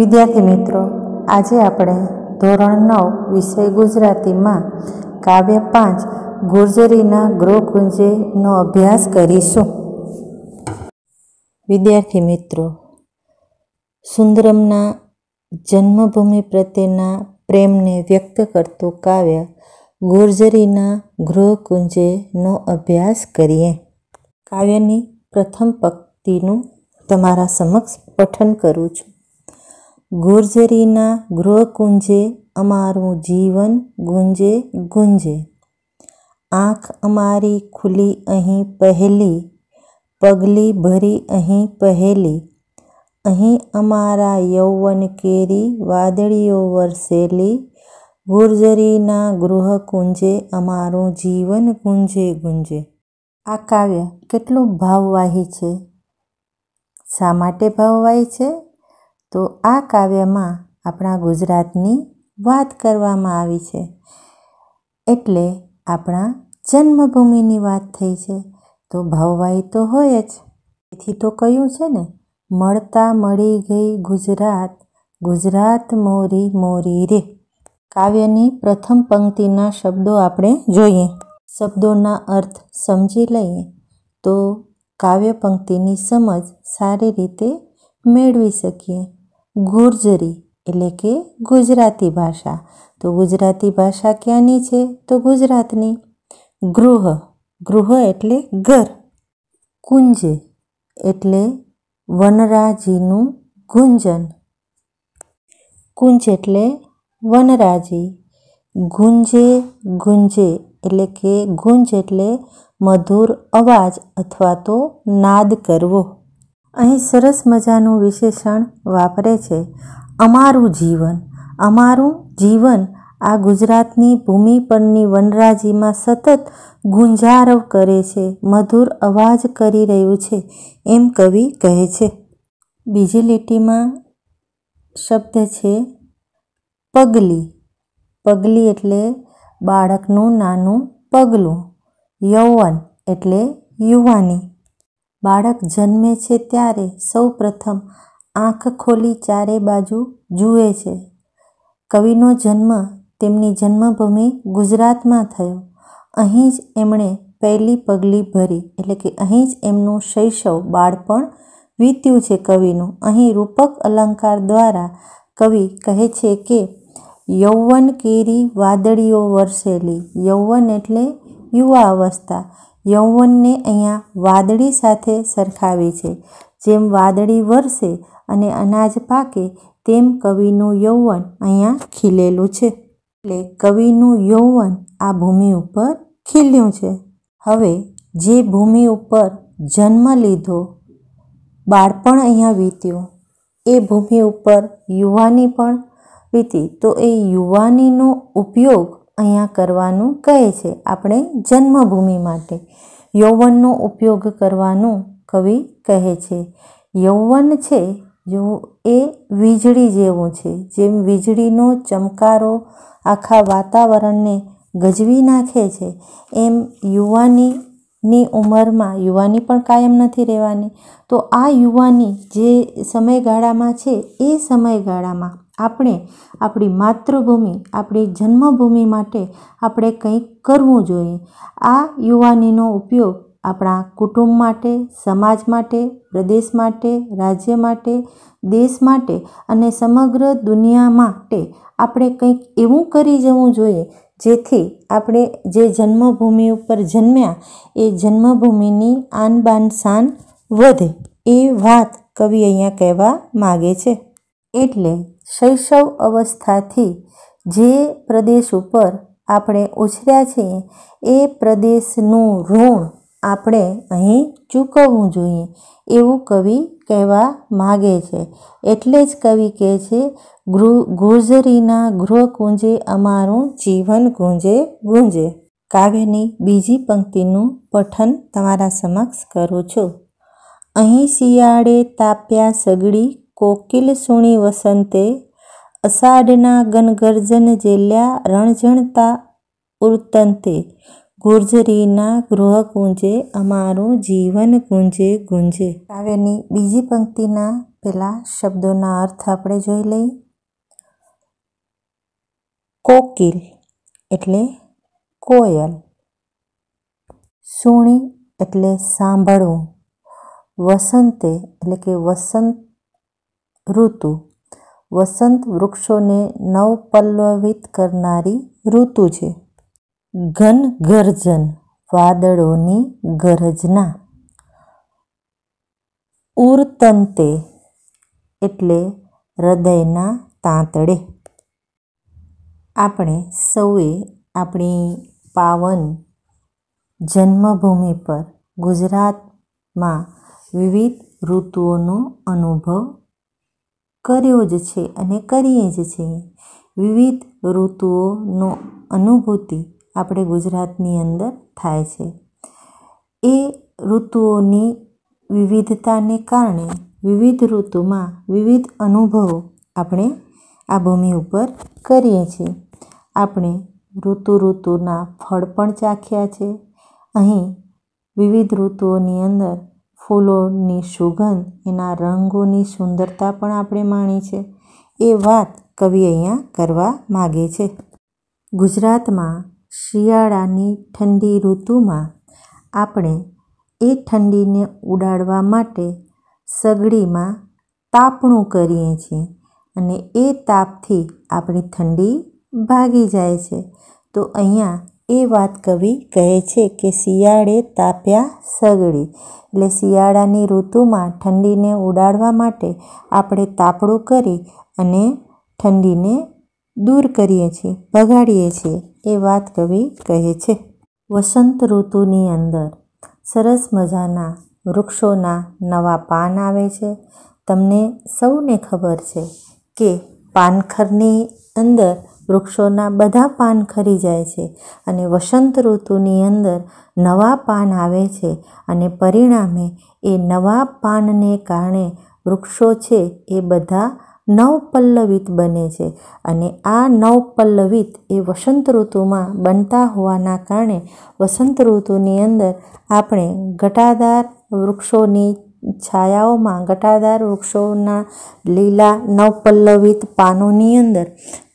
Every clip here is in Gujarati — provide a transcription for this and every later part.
વિદ્યાર્થી મિત્રો આજે આપણે ધોરણ નવ વિષય ગુજરાતીમાં કાવ્ય પાંચ ગુર્જરીના ગૃહકુંજેનો અભ્યાસ કરીશું વિદ્યાર્થી મિત્રો સુંદરમના જન્મભૂમિ પ્રત્યેના પ્રેમને વ્યક્ત કરતું કાવ્ય ગુર્જરીના ગૃહકુંજેનો અભ્યાસ કરીએ કાવ્યની પ્રથમ પંક્તિનું તમારા સમક્ષ પઠન કરું છું ગુર્જરીના ગૃહકુંજે અમારું જીવન ગુંજે ગુંજે આંખ અમારી ખુલી અહીં પહેલી પગલી ભરી અહીં પહેલી અહીં અમારા યૌવન કેરી વાદળીઓ વરસેલી ગુર્જરીના ગૃહ કુંજે અમારું જીવન ગુંજે ગુંજે આ કાવ્ય કેટલું ભાવવાહી છે શા માટે ભાવવાહી છે તો આ કાવ્યમાં આપણા ગુજરાતની વાત કરવામાં આવી છે એટલે આપણા જન્મભૂમિની વાત થઈ છે તો ભાવવાઈ તો હોય જ એથી તો કહ્યું છે ને મળતા મળી ગઈ ગુજરાત ગુજરાત મોરી મોરી રે કાવ્યની પ્રથમ પંક્તિના શબ્દો આપણે જોઈએ શબ્દોના અર્થ સમજી લઈએ તો કાવ્ય પંક્તિની સમજ સારી રીતે મેળવી શકીએ ગુર્જરી એટલે કે ગુજરાતી ભાષા તો ગુજરાતી ભાષા ક્યાંની છે તો ગુજરાતની ગૃહ ગૃહ એટલે ઘર કુંજે એટલે વનરાજીનું ગુંજન કુંજ એટલે વનરાજી ગુંજે ગુંજે એટલે કે ગુંજ એટલે મધુર અવાજ અથવા તો નાદ કરવો અહીં સરસ મજાનું વિશેષણ વાપરે છે અમારું જીવન અમારું જીવન આ ગુજરાતની ભૂમિ પરની વનરાજીમાં સતત ગુંજારવ કરે છે મધુર અવાજ કરી રહ્યું છે એમ કવિ કહે છે બીજી લીટીમાં શબ્દ છે પગલી પગલી એટલે બાળકનું નાનું પગલું યૌવન એટલે યુવાની બાળક જન્મે છે ત્યારે સૌ પ્રથમ આંખ ખોલી ચારે બાજુ જુએ છે કવિનો જન્મ તેમની જન્મભૂમિ ગુજરાતમાં થયો અહીં જ એમણે પહેલી પગલી ભરી એટલે કે અહીં જ એમનું શૈશવ બાળપણ વીત્યું છે કવિનું અહીં રૂપક અલંકાર દ્વારા કવિ કહે છે કે યૌવન કેરી વાદળીઓ વરસેલી યૌવન એટલે યુવા અવસ્થા યૌવનને અહીંયા વાદળી સાથે સરખાવી છે જેમ વાદળી વરસે અને અનાજ પાકે તેમ કવિનું યૌવન અહીંયા ખીલેલું છે એટલે કવિનું યૌવન આ ભૂમિ ઉપર ખીલ્યું છે હવે જે ભૂમિ ઉપર જન્મ લીધો બાળપણ અહીંયા વીત્યું એ ભૂમિ ઉપર યુવાની પણ વીતી તો એ યુવાનીનો ઉપયોગ અહીંયા કરવાનું કહે છે આપણે જન્મભૂમિ માટે યૌવનનો ઉપયોગ કરવાનું કવિ કહે છે યૌવન છે જો એ વીજળી જેવું છે જેમ વીજળીનો ચમકારો આખા વાતાવરણને ગજવી નાખે છે એમ યુવાનીની ઉંમરમાં યુવાની પણ કાયમ નથી રહેવાની તો આ યુવાની જે સમયગાળામાં છે એ સમયગાળામાં આપણે આપણી માતૃભૂમિ આપણી જન્મભૂમિ માટે આપણે કંઈક કરવું જોઈએ આ યુવાનીનો ઉપયોગ આપણા કુટુંબ માટે સમાજ માટે પ્રદેશ માટે રાજ્ય માટે દેશ માટે અને સમગ્ર દુનિયા માટે આપણે કંઈક એવું કરી જવું જોઈએ જેથી આપણે જે જન્મભૂમિ ઉપર જન્મ્યા એ જન્મભૂમિની આનબાન શાન વધે એ વાત કવિ અહીંયા કહેવા માગે છે એટલે શૈશવ અવસ્થાથી જે પ્રદેશ ઉપર આપણે ઉછર્યા છીએ એ પ્રદેશનું ઋણ આપણે અહીં ચૂકવવું જોઈએ એવું કવિ કહેવા માગે છે એટલે જ કવિ કહે છે ગૃ ગુર્જરીના ગૃહ કુંજે અમારું જીવન ગુંજે ગુંજે કાવ્યની બીજી પંક્તિનું પઠન તમારા સમક્ષ કરું છું અહીં શિયાળે તાપ્યા સગડી કોકિલ સુણી વસંતે અષાઢના ગનગર્જન જેલ્યા રણઝણતા ઉર્તંતે ગુર્જરીના ગૃહ ગૃહકુંજે અમારું જીવન ગુંજે ગુંજે કાવ્યની બીજી પંક્તિના પેલા શબ્દોના અર્થ આપણે જોઈ લઈ કોકિલ એટલે કોયલ સુણી એટલે સાંભળવું વસંતે એટલે કે વસંત ઋતુ વસંત વૃક્ષોને નવપલ્લવિત કરનારી ઋતુ છે ઘન ગર્જન વાદળોની ગરજના ઉર્તંતે એટલે હૃદયના તાંતડે આપણે સૌએ આપણી પાવન જન્મભૂમિ પર ગુજરાતમાં વિવિધ ઋતુઓનો અનુભવ કર્યો જ છે અને કરીએ જ છીએ વિવિધ ઋતુઓનો અનુભૂતિ આપણે ગુજરાતની અંદર થાય છે એ ઋતુઓની વિવિધતાને કારણે વિવિધ ઋતુમાં વિવિધ અનુભવો આપણે આ ભૂમિ ઉપર કરીએ છીએ આપણે ઋતુ ઋતુના ફળ પણ ચાખ્યા છે અહીં વિવિધ ઋતુઓની અંદર ફૂલોની સુગંધ એના રંગોની સુંદરતા પણ આપણે માણી છે એ વાત કવિ અહીંયા કરવા માગે છે ગુજરાતમાં શિયાળાની ઠંડી ઋતુમાં આપણે એ ઠંડીને ઉડાડવા માટે સગડીમાં તાપણું કરીએ છીએ અને એ તાપથી આપણી ઠંડી ભાગી જાય છે તો અહીંયા એ વાત કવિ કહે છે કે શિયાળે તાપ્યા સગડી એટલે શિયાળાની ઋતુમાં ઠંડીને ઉડાડવા માટે આપણે તાપણું કરી અને ઠંડીને દૂર કરીએ છીએ ભગાડીએ છીએ એ વાત કવિ કહે છે વસંત ઋતુની અંદર સરસ મજાના વૃક્ષોના નવા પાન આવે છે તમને સૌને ખબર છે કે પાનખરની અંદર વૃક્ષોના બધા પાન ખરી જાય છે અને વસંત ઋતુની અંદર નવા પાન આવે છે અને પરિણામે એ નવા પાનને કારણે વૃક્ષો છે એ બધા નવપલ્લવિત બને છે અને આ નવપલ્લવિત એ વસંત ઋતુમાં બનતા હોવાના કારણે વસંત ઋતુની અંદર આપણે ઘટાદાર વૃક્ષોની છાયાઓમાં ઘટાદાર વૃક્ષોના લીલા નવપલ્લવિત પાનોની અંદર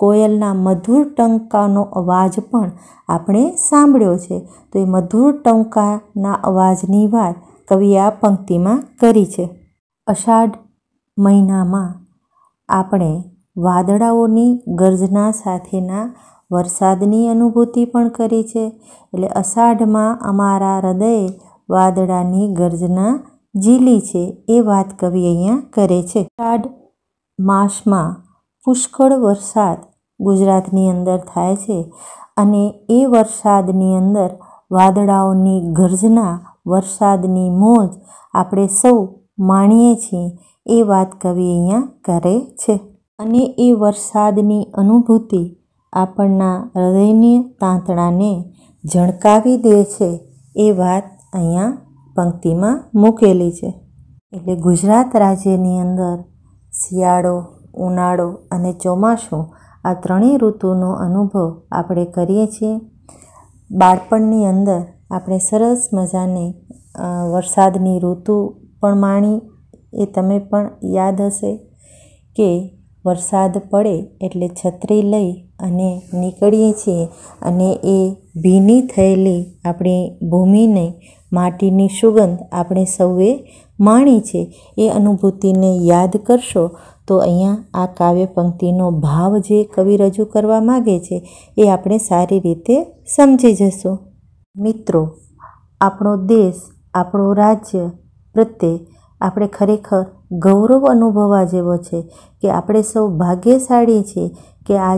કોયલના મધુર ટંકાનો અવાજ પણ આપણે સાંભળ્યો છે તો એ મધુર ટંકાના અવાજની વાત કવિએ આ પંક્તિમાં કરી છે અષાઢ મહિનામાં આપણે વાદળાઓની ગર્જના સાથેના વરસાદની અનુભૂતિ પણ કરી છે એટલે અષાઢમાં અમારા હૃદયે વાદળાની ગર્જના ઝીલી છે એ વાત કવિ અહીંયા કરે છે અષાઢ માસમાં પુષ્કળ વરસાદ ગુજરાતની અંદર થાય છે અને એ વરસાદની અંદર વાદળાઓની ગર્જના વરસાદની મોજ આપણે સૌ માણીએ છીએ એ વાત કવિ અહીંયા કરે છે અને એ વરસાદની અનુભૂતિ આપણના હૃદયની તાંતણાને ઝણકાવી દે છે એ વાત અહીંયા પંક્તિમાં મૂકેલી છે એટલે ગુજરાત રાજ્યની અંદર શિયાળો ઉનાળો અને ચોમાસું આ ત્રણેય ઋતુનો અનુભવ આપણે કરીએ છીએ બાળપણની અંદર આપણે સરસ મજાને વરસાદની ઋતુ પણ માણી એ તમે પણ યાદ હશે કે વરસાદ પડે એટલે છત્રી લઈ અને નીકળીએ છીએ અને એ ભીની થયેલી આપણી ભૂમિને માટીની સુગંધ આપણે સૌએ માણી છે એ અનુભૂતિને યાદ કરશો તો અહીંયા આ કાવ્ય પંક્તિનો ભાવ જે કવિ રજૂ કરવા માગે છે એ આપણે સારી રીતે સમજી જશું મિત્રો આપણો દેશ આપણું રાજ્ય પ્રત્યે આપણે ખરેખર ગૌરવ અનુભવવા જેવો છે કે આપણે સૌ ભાગ્યશાળી છીએ કે આ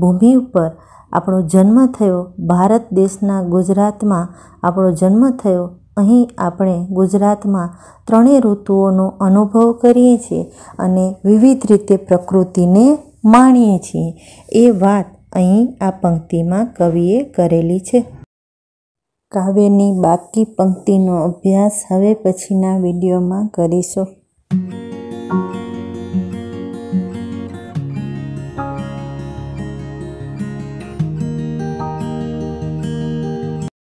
ભૂમિ ઉપર આપણો જન્મ થયો ભારત દેશના ગુજરાતમાં આપણો જન્મ થયો અહીં આપણે ગુજરાતમાં ત્રણેય ઋતુઓનો અનુભવ કરીએ છીએ અને વિવિધ રીતે પ્રકૃતિને માણીએ છીએ એ વાત અહીં આ પંક્તિમાં કવિએ કરેલી છે કાવ્યની બાકી પંક્તિનો અભ્યાસ હવે પછીના વિડીયોમાં કરીશું